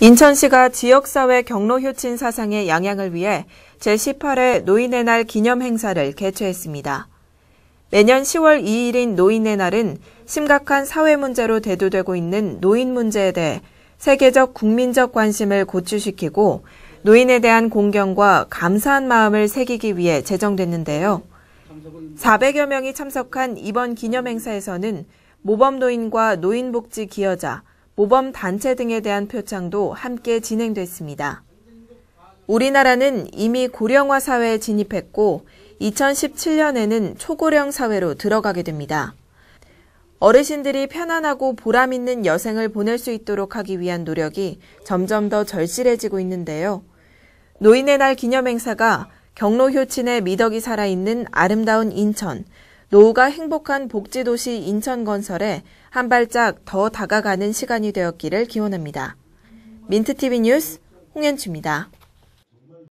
인천시가 지역사회 경로 효친 사상의 양양을 위해 제18회 노인의 날 기념 행사를 개최했습니다. 매년 10월 2일인 노인의 날은 심각한 사회 문제로 대두되고 있는 노인 문제에 대해 세계적 국민적 관심을 고취시키고 노인에 대한 공경과 감사한 마음을 새기기 위해 제정됐는데요. 400여 명이 참석한 이번 기념 행사에서는 모범 노인과 노인복지 기여자, 모범 단체 등에 대한 표창도 함께 진행됐습니다. 우리나라는 이미 고령화 사회에 진입했고 2017년에는 초고령 사회로 들어가게 됩니다. 어르신들이 편안하고 보람 있는 여생을 보낼 수 있도록 하기 위한 노력이 점점 더 절실해지고 있는데요. 노인의 날 기념 행사가 경로 효친의 미덕이 살아있는 아름다운 인천, 노후가 행복한 복지도시 인천 건설에 한 발짝 더 다가가는 시간이 되었기를 기원합니다. 민트TV 뉴스 홍현주입니다.